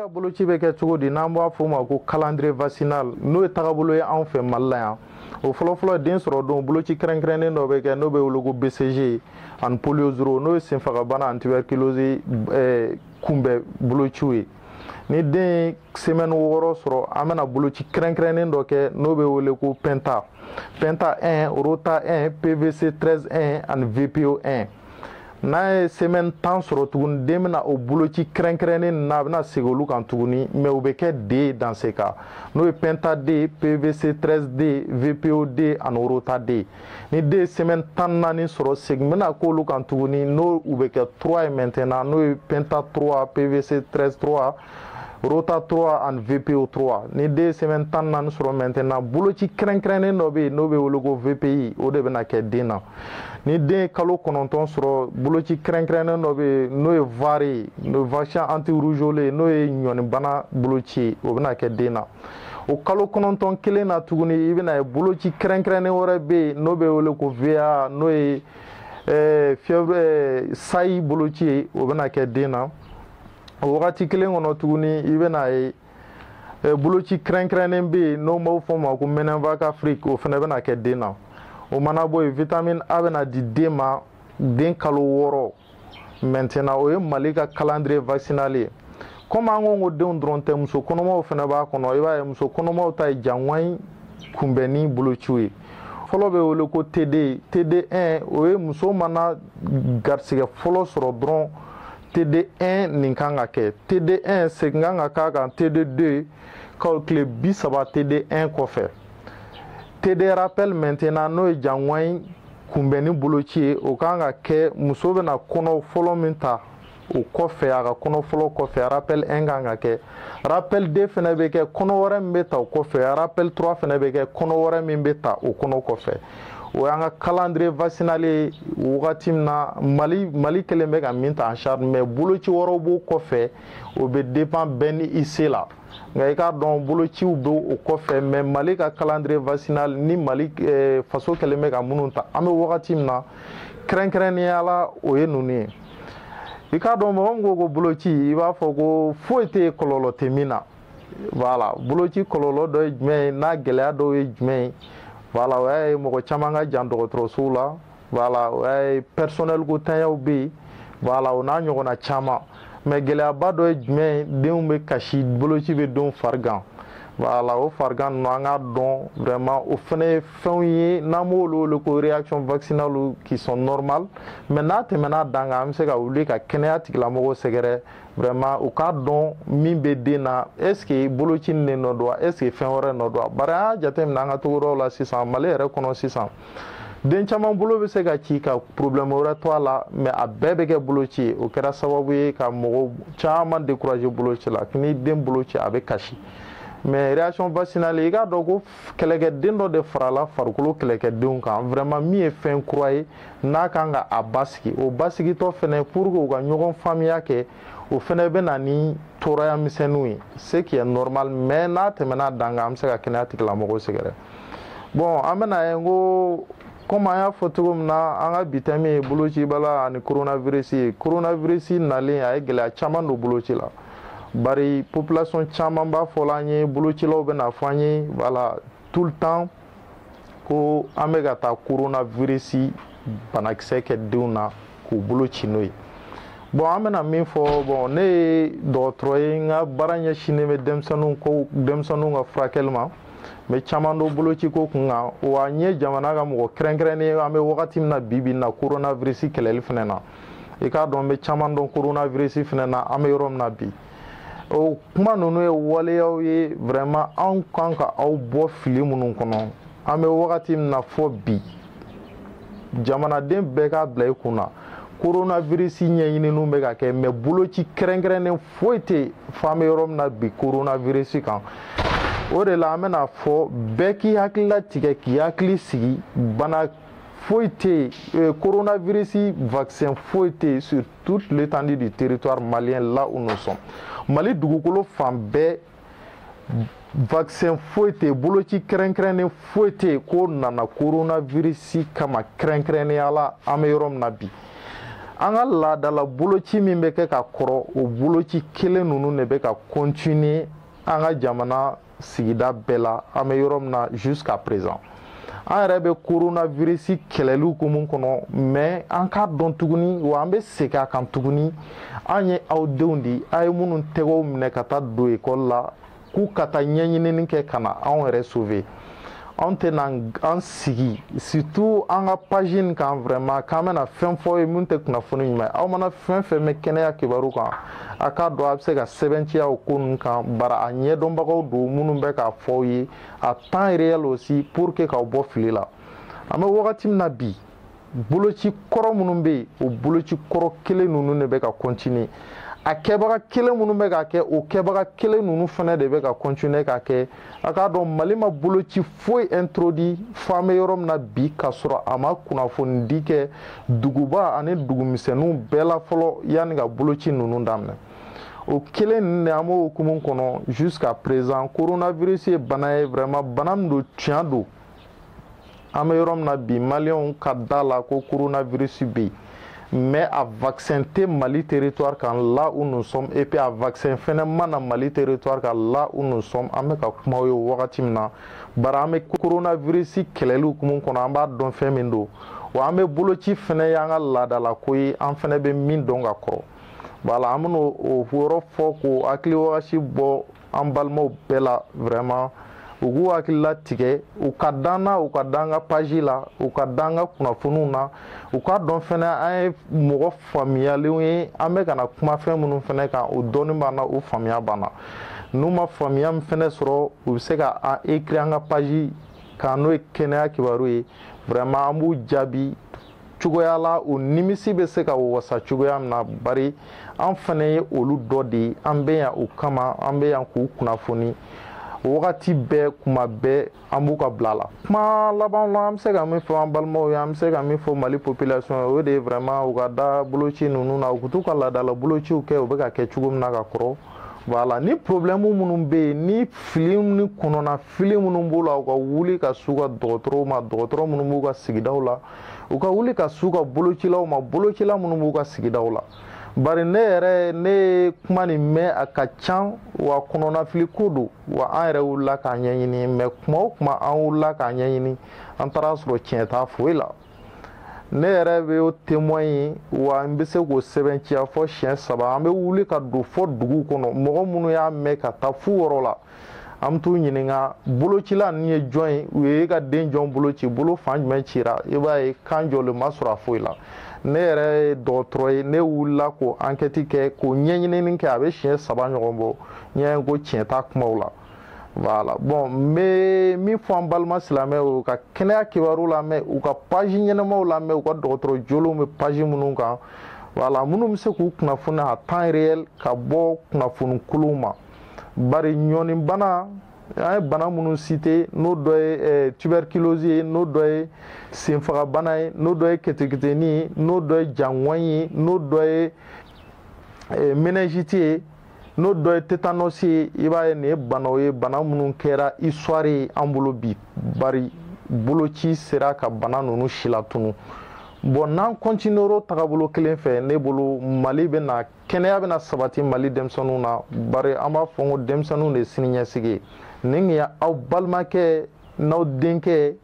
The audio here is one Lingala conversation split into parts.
ka boloci bɛ kɛ cogo di n'an b'a f'o ma ko calendrier vaccinal n'o ye tagabolo ye anw fɛ mali la yan o fɔlɔfɔlɔ den sɔrɔ don boloci kɛrɛnkɛrɛnnen dɔ bɛ kɛ n'o bɛ wele ko bcg ani polio zero n'o ye senfagabana ani tuberculose eh, kunbɛ bolociw ye ni den semaine wɔɔrɔ sɔrɔ an bɛna boloci kɛrɛnkɛrɛnnen dɔ kɛ n'o bɛ wele ko penta penta 1 rota 1 pvc 13 1 ani vpo 1 n'a ye semaine tan sɔrɔ tuguni den bɛna o boloci kɛrɛnkɛrɛnnen na a bɛna segin olu kan tuguni mɛ o bɛ kɛ D ye dans ce cas n'o ye penta D PVC 13D VPOD ani orota D ni D ye semaine tan naani sɔrɔ segin bɛna k'olu kan tuguni n'o u bɛ kɛ 3 ye maintenant n'o ye penta 3 PVC 13 3 rota 3 ani vpo 3 ni den semaine tan naani sɔrɔ maintenant boloci kɛrɛnkɛrɛnnen dɔ bɛ yen n'o bɛ wele ko vpi o de bɛna kɛ den na ni den ye kalo kɔnɔntɔn sɔrɔ boloci kɛrɛnkɛrɛnnen dɔ bɛ yen n'o ye var ye vaccin antirougeole ye n'o ye ɲɔnibana boloci ye o bɛna kɛ den na o kalo kɔnɔntɔn kelen na tuguni i e bɛna ye boloci kɛrɛnkɛrɛnnen wɛrɛ bɛ yen n'o bɛ wele ko va n'o ye eh, fièvre eh, sayi boloci ye o bɛna kɛ den na. o wagati kelen kɔnɔ tuguni i bɛna ye e, boloci kɛrɛnkɛrɛnnen bɛ yen n'o b'a fɔ o ma ko menenvaka afrique o fana bɛna kɛ den na o mana bɔ yen vitamine a bɛna di den ma den kalo wɔɔrɔ maintenant o ye mali ka calendrier vaccinal ye komi e an ko ko denw dɔrɔn tɛ muso kɔnɔmaw fana b'a kɔnɔ i b'a ye muso kɔnɔmaw ta ye janwayi kunbɛnni bolociw ye fɔlɔ bɛ wele ko td td1 o ye muso mana garisigɛ fɔlɔ sɔrɔ dɔrɔn TD1 nin kan ka kɛ TD1 segin kan ka k'a kan TD2 kalo tile bi saba TD1 kɔfɛ TD rappel maintenant n'o ye janŋɔɲi kunbɛnni boloci ye o kan ka kɛ muso bɛna kɔnɔ fɔlɔ min ta o kɔfɛ a ka kɔnɔ fɔlɔ kɔfɛ rappel 1 kan ka kɛ rappel 2 fɛnɛ bɛ kɛ kɔnɔ wɛrɛ min bɛ ta o kɔfɛ rappel 3 fɛnɛ bɛ kɛ kɔnɔ wɛrɛ min bɛ ta o kɔnɔ kɔfɛ o y'an ka calendrier vaccinale wagati min na mali mali kelen bɛ ka min ta en charge mais boloci wɛrɛw b'o kɔfɛ o bɛ dépend bɛɛ ni i se la nka i k'a dɔn bolociw bɛ o kɔfɛ mais mali ka calendrier vaccinale ni mali eh, faso kelen bɛ ka minnu ta an bɛ wagati min na kɛrɛnkɛrɛnnenya la o ye ninnu ye i k'a dɔn mɔgɔ min ko ko boloci i b'a fɔ ko foyi tɛ kɔlɔlɔ tɛ min e na voilà boloci kɔlɔlɔ dɔ ye jumɛn ye n'a gɛlɛya dɔw ye jumɛn ye. wala o y'a ye mɔgɔ caman ka jan dɔgɔtɔrɔsow la wala o y'a ye pɛrisɔnɛli ko tanyaw bɛ yen wala o n'a ɲɔgɔnna caman mɛ gɛlɛyaba dɔ ye jumɛn ye denw bɛ kasi boloci bɛ denw fari kan wala o farigan ninnu an k'a dɔn vraiment o fana ye fɛnw ye n'an b'olu wele ko réaction vaccinale qui sont normales mais n'a tɛmɛn'a dan kan an bɛ se ka wuli ka kɛnɛya tigilamɔgɔw sɛgɛrɛ vraiment u k'a dɔn min bɛ den na est ce que boloci nin de nɔ don wa est ce que fɛn wɛrɛ nɔ don wa bari an y'a jateminɛ an ka togodaw la sisan mali yɛrɛ kɔnɔ sisan den caman bolo bɛ se ka ci ka problème wɛrɛ to a la mais a bɛɛ bɛ kɛ boloci ye o kɛra sababu ye ka mɔgɔ caman décourager boloci la ni den boloci a bɛ kasi. mɛ réaction vaccinale i k'a dɔn ko kɛlɛkɛden dɔ de farala farikolo kɛlɛkɛdenw kan vraiment min ye fɛn kura ye n'a kan ka a basigi o basigitɔ fɛnɛ pour que u ka ɲɔgɔn faamiya kɛ o fɛnɛ bɛ na ni tɔɔrɔya misɛnninw ye ce qui est normal mais n'a tɛmɛna dan kan an bɛ se ka kɛnɛya tigilamɔgɔw sɛgɛrɛ bon an bɛna ye n ko komi an y'a fɔ cogo min na an ka bi tɛmɛ ye boloci bala ani coronavirus ye coronavirus nalen a ye gɛlɛya caman don boloci la. bari population caman b'a fɔla an ye bolocilaw bɛna fɔ an ye voilà tout le temps ko an bɛ ka taa coronavirus banakisɛ kɛ denw na k'u bolo ci n'o ye bɔn an bɛna min fɔ bɔn ne ye dɔgɔtɔrɔ ye n ka baara ɲɛsinnen bɛ denmisɛnninw ko denmisɛnninw ka furakɛli ma n bɛ caman dɔn bolociko kun kan wa n ye jamana ka mɔgɔ kɛrɛnkɛrɛnnen an bɛ wagati min na bi bi in na coronavirus kɛlɛli fana na i k'a dɔn n bɛ caman dɔn coronavirus fana na an bɛ yɔrɔ min na bi. o kuma ninnu ye waleyaw ye vraiment anw kan ka aw bɔ fili minnu kɔnɔ an bɛ wagati min na fɔ bi jamanaden bɛɛ k'a bila i kunna koronavirisi ɲɛɲininiw bɛ ka kɛ mɛ boloci kɛrɛnkɛrɛnnen foyi tɛ f'an bɛ yɔrɔ min na bi koronavirisi kan o de la an bɛna fɔ bɛɛ k'i hakilila tigɛ k'i hakili sigi bana foyi tɛ yen euh, coronavirus vaccin foyi tɛ yen sur toute l'étendue du territoire malien là où nous sommes mali dugukolo fan bɛɛ vaccin foyi tɛ yen boloci kɛrɛnkɛrɛnnen foyi tɛ yen ko nana coronavirus kama kɛrɛnkɛrɛnnenya la an bɛ yɔrɔ min na bi an ka laadala boloci min bɛ kɛ ka kɔrɔ o boloci kelen ninnu de bɛ ka continuer an ka jamana sigida bɛɛ la an bɛ yɔrɔ min na jusqu'à présent. an yɛrɛ bɛ koronavirisi kɛlɛli hukumu kɔnɔ mɛ an k'a dɔn tuguni wa an bɛ segin a kan tuguni an ye aw denw di a ye minnu tɛgɛw minɛ ka taa don ekɔli la k'u ka taa ɲɛɲinini kɛ ka na anw yɛrɛ sauver anw tɛna an sigi surtout an ka page nin kan vraiment k'an bɛna fɛn fɔ aw ye min tɛ kunnafoni ɲuman ye aw mana fɛn fɛn mɛn kɛnɛya kibaru kan a k'a dɔn a bɛ se ka sɛbɛntiya o ko ninnu kan bara a ɲɛdɔnbagaw don minnu bɛ k'a fɔ aw ye a temps réel aussi pour que k'aw bɔ fili la an bɛ wagati min na bi boloci kɔrɔ minnu bɛ yen o boloci kɔrɔ kelen ninnu de bɛ ka continuer a kɛbaga kelen minnu bɛ k'a kɛ o kɛbaga kelen ninnu fana de bɛ ka kɔntine k'a kɛ a k'a dɔn mali ma boloci foyi introdi f'an bɛ yɔrɔ min na bi k'a sɔrɔ a ma kunnafonidi kɛ duguba ani dugumisɛnninw bɛɛ la fɔlɔ yanni ka boloci ninnu daminɛ o kelen ninnu de an b'o hukumu kɔnɔ jusqu'à présent coronavirus ye bana ye vraiment bana min don tiɲɛ don an bɛ yɔrɔ min na bi maliyɛnw ka da la ko coronavirus bɛ yen mais a vaccin tɛ mali territoire kan la où nous sommes et puis a vaccin fɛnɛ mana mali territoire kan la où nous sommes an bɛ ka kuma ye wagati min na bari an bɛ coronavirus kɛlɛli hukumu kɔnɔ an b'a dɔn fɛn min don wa an bɛ boloci fɛnɛ y'an ka laadalako ye an fɛnɛ bɛ min dɔn ka kɔrɔ wala an bɛna o yɔrɔ fɔ k'o hakili wagasi bɔ an balimaw bɛɛ la vraiment u k'u hakilila tigɛ u ka dan na u ka dan ka paji la u ka dan ka kunnafoniw na u k'a dɔn fɛnɛ an ye mɔgɔ faamuyalenw ye an bɛ ka na kuma fɛn minnu fɛnɛ kan o dɔɔni b'an na o faamuya b'an na n'u ma faamuya min fɛnɛ sɔrɔ u bɛ se ka an ekiri an ka paji kan n'o ye kɛnɛya kibaru ye vraiment an b'u jaabi cogoya la o nimisi bɛ se ka wasa cogoya min na bari an fana ye olu dɔ de ye an bɛ yan o kama an bɛ yan k'u kunnafoni wagati bɛɛ kuma bɛɛ an b'u ka bila la kuma laban la an be se ka min fɔ an balimaw ye an be se ka min fɔ mali population ye o de ye vraiment u ka da boloci nunu na u k'u ka laadala bolociw kɛ u be ka kɛ cogo min na ka kɔrɔ voilà ni problɛmu minnu be yen ni fili ni kɔnɔna fili minnu b'u la u ka wuli ka s'u ka dɔgɔtɔrɔw ma dɔgɔtɔrɔ minnu b'u ka sigidaw la u ka wuli ka s'u ka bolocilaw ma bolocila minnu b'u ka sigidaw la bari ne yɛrɛ ne ye kuma nin mɛn a ka can wa kɔnɔnafili ko don wa an yɛrɛ wulila k'a ɲɛɲini mɛ kuma o kuma an wulila k'a ɲɛɲini an taara sɔrɔ tiɲɛ t'a foyi la ne yɛrɛ bɛ o temɔn ye wa n bɛ se k'o sɛbɛntiya fɔ siɲɛ saba an bɛ wuli ka don fɔ dugu kɔnɔ mɔgɔ minnu y'a mɛn ka taa fu yɔrɔ la an bɛ t'u ɲininka bolocila ninnu ye jɔn ye u ye e ka den jɔn bolo ci bolo fan jumɛn cira i b'a ye kan jɔlen ma sɔrɔ a foyi la. ne yɛrɛ ye dɔgɔtɔrɔ ye ne wulila k'o ankɛti kɛ k'o ɲɛɲinini kɛ a bɛ siɲɛ saba ɲɔgɔn bɔ ɲɛ ko tiɲɛ t'a kumaw la voilà bon n bɛ min fɔ an balima silamɛw ye u ka kɛnɛya kibaru lamɛn u ka paji ɲɛnɛmaw lamɛn u ka dɔgɔtɔrɔ jolenw bɛ paji minnu kan voilà minnu bɛ se k'u kunnafoni a temps réel ka bɔ kunnafoni kolonw ma bari ɲɔnibana an ye bana minnu site n'o dɔ ye eh, tuberculosi ye n'o dɔ ye senfagabana ye n'o dɔ ye keteketeni ye n'o dɔ ye janŋɔni ye n'o dɔ ye eh, menɛziti ye n'o dɔ ye tetanɔsi ye i b'a ye nin ye banaw ye bana minnu kɛra histoire ye an bolo bi bari boloci sera ka bana ninnu si latunu bon n'an kɔntiniyero tagabolo kelen fɛ ne bolo mali bɛna kɛnɛya bɛna sabati mali denmisɛnninw na bari an b'a fɔ ko denmisɛnninw de sini ɲɛsigi ye nin ya aw balimakɛ n'aw denkɛ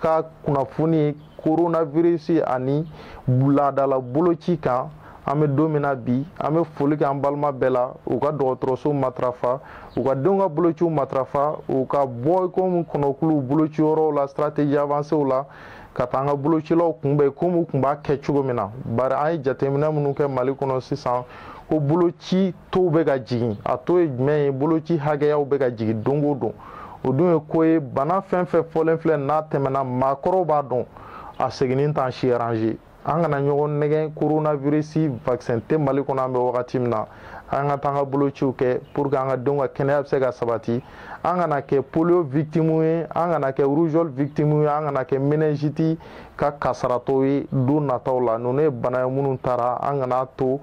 ka kunnafoni koronavirisi ani wuladala boloci kan an bɛ don min na bi an bɛ foli kɛ an balima bɛɛ la u ka dɔgɔtɔrɔso matarafa u ka denw ka bolociw matarafa u ka bɔ komi kɔnɔkulu bolociyɔrɔw la stratégie avancéw la ka taa an ka bolocilaw kunbɛn komi u tun b'a kɛ cogo min na bari an ye jateminɛ minnu kɛ mali kɔnɔ sisan ko boloci tow bɛ ka jigin a to ye jumɛn ye boloci hakɛyaw bɛ ka jigin don o don o dun ye ko ye bana fɛn fɛn fɔlen filɛ n'a tɛmɛna maakɔrɔw b'a dɔn a seginni t'an si arrange an kana ɲɔgɔn nɛgɛ coronavirus vaccin tɛ mali kɔnɔ an bɛ wagati min na an ka taa an ka bolociw kɛ pour que an ka denw ka kɛnɛya bɛ se ka sabati an kana kɛ polio victime ye an kana kɛ rougeole victime ye an kana kɛ meningite ka kasaratɔ ye don nataw la ninnu ye bana ye minnu taara an kana to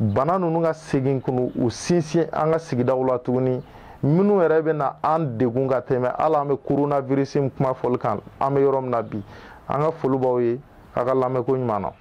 bana ninnu ka segin kunu u sinsin an ka sigidaw la tuguni minnu yɛrɛ bɛ na an degun ka tɛmɛ hali an bɛ coronavirus kuma fɔli kan an bɛ yɔrɔ min na bi an ka foli b'aw ye aw ka lamɛnko ɲuman na.